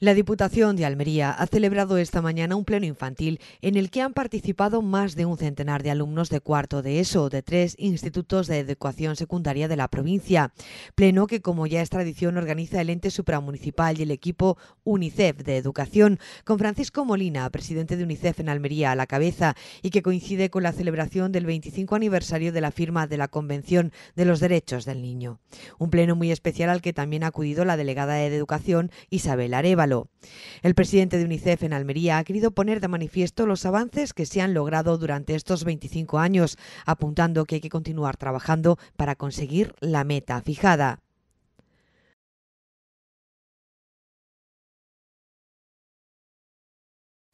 La Diputación de Almería ha celebrado esta mañana un pleno infantil en el que han participado más de un centenar de alumnos de cuarto de ESO de tres institutos de educación secundaria de la provincia. Pleno que, como ya es tradición, organiza el ente supramunicipal y el equipo UNICEF de Educación, con Francisco Molina, presidente de UNICEF en Almería, a la cabeza, y que coincide con la celebración del 25 aniversario de la firma de la Convención de los Derechos del Niño. Un pleno muy especial al que también ha acudido la delegada de Educación, Isabel Areva el presidente de UNICEF en Almería ha querido poner de manifiesto los avances que se han logrado durante estos 25 años, apuntando que hay que continuar trabajando para conseguir la meta fijada.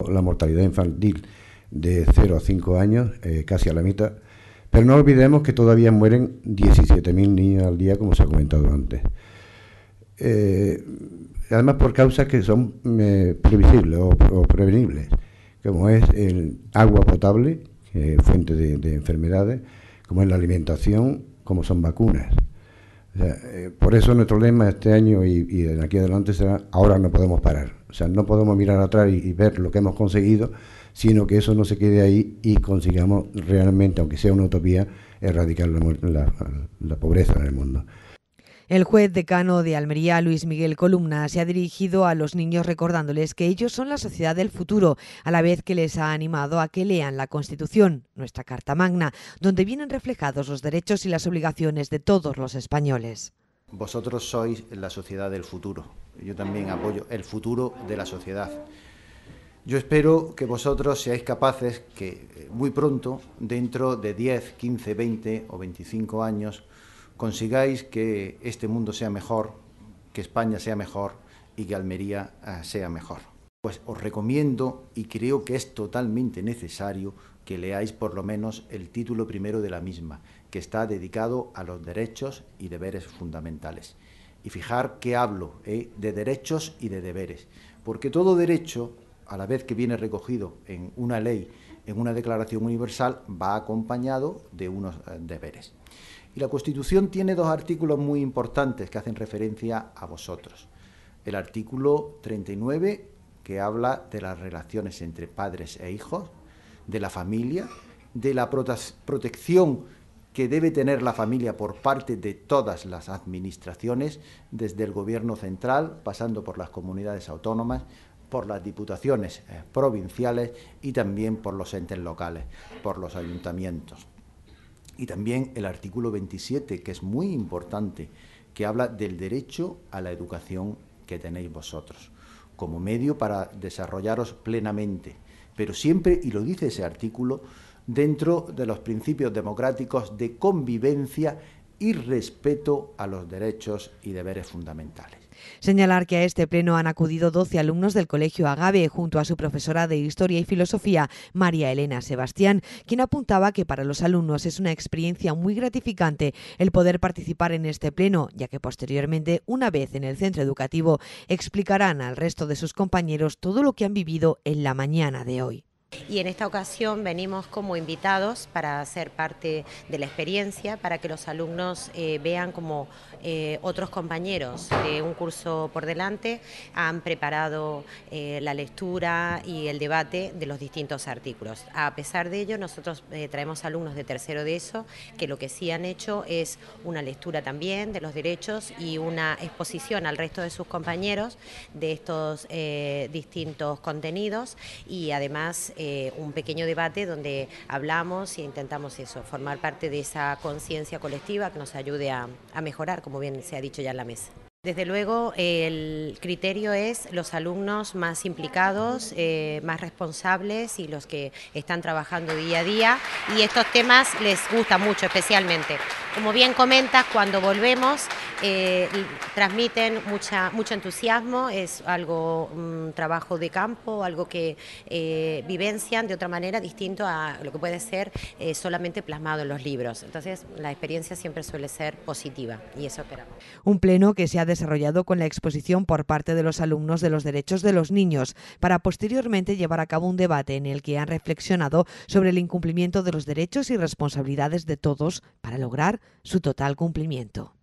La mortalidad infantil de 0 a 5 años, eh, casi a la mitad, pero no olvidemos que todavía mueren 17.000 niños al día, como se ha comentado antes. Eh, además por causas que son eh, previsibles o, prevenibles, como es el agua potable, que fuente de, enfermedades, como es la alimentación, como son vacunas. Eh, por eso nuestro lema este año y, de aquí adelante será ahora no podemos parar. O sea, no podemos mirar atrás y, ver lo que hemos conseguido, sino que eso no se quede ahí y consigamos realmente, aunque sea una utopía, erradicar la pobreza en el mundo. El juez decano de Almería, Luis Miguel Columna, se ha dirigido a los niños recordándoles que ellos son la sociedad del futuro, a la vez que les ha animado a que lean la Constitución, nuestra Carta Magna, donde vienen reflejados los derechos y las obligaciones de todos los españoles. Vosotros sois la sociedad del futuro. Yo también apoyo el futuro de la sociedad. Yo espero que vosotros seáis capaces que eh, muy pronto, dentro de 10, 15, 20 o 25 años, consigáis que este mundo sea mejor, que España sea mejor y que Almería ah, sea mejor. Pues os recomiendo y creo que es totalmente necesario que leáis por lo menos el título primero de la misma, que está dedicado a los derechos y deberes fundamentales. Y fijar que hablo eh, de derechos y de deberes, porque todo derecho, a la vez que viene recogido en una ley, en una declaración universal, va acompañado de unos eh, deberes. Y la Constitución tiene dos artículos muy importantes que hacen referencia a vosotros. El artículo 39, que habla de las relaciones entre padres e hijos, de la familia, de la protección que debe tener la familia por parte de todas las administraciones, desde el gobierno central, pasando por las comunidades autónomas, por las diputaciones eh, provinciales y también por los entes locales, por los ayuntamientos y también el artículo 27, que es muy importante, que habla del derecho a la educación que tenéis vosotros, como medio para desarrollaros plenamente, pero siempre, y lo dice ese artículo, dentro de los principios democráticos de convivencia y respeto a los derechos y deberes fundamentales. Señalar que a este pleno han acudido 12 alumnos del Colegio Agave junto a su profesora de Historia y Filosofía, María Elena Sebastián, quien apuntaba que para los alumnos es una experiencia muy gratificante el poder participar en este pleno, ya que posteriormente, una vez en el centro educativo, explicarán al resto de sus compañeros todo lo que han vivido en la mañana de hoy. Y en esta ocasión venimos como invitados para ser parte de la experiencia, para que los alumnos eh, vean como eh, otros compañeros de un curso por delante han preparado eh, la lectura y el debate de los distintos artículos. A pesar de ello, nosotros traemos alumnos de tercero de eso, que lo que sí han hecho es una lectura también de los derechos y una exposición al resto de sus compañeros de estos distintos contenidos y además eh, un pequeño debate donde hablamos e intentamos eso, formar parte de esa conciencia colectiva que nos ayude a, mejorar, como bien se ha dicho ya en la mesa. Desde luego, el criterio es los alumnos más implicados, eh, más responsables y los que están trabajando día a día. Y estos temas les gusta mucho especialmente. Como bien comentas, cuando volvemos eh, transmiten mucha, mucho entusiasmo, es algo, un mm, trabajo de campo, algo que eh, vivencian de otra manera distinto a lo que puede ser eh, solamente plasmado en los libros. Entonces, la experiencia siempre suele ser positiva y eso esperamos. Un pleno que se ha desarrollado con la exposición por parte de los alumnos de los derechos de los niños, para posteriormente llevar a cabo un debate en el que han reflexionado sobre el incumplimiento de los derechos y responsabilidades de todos para lograr su total cumplimiento.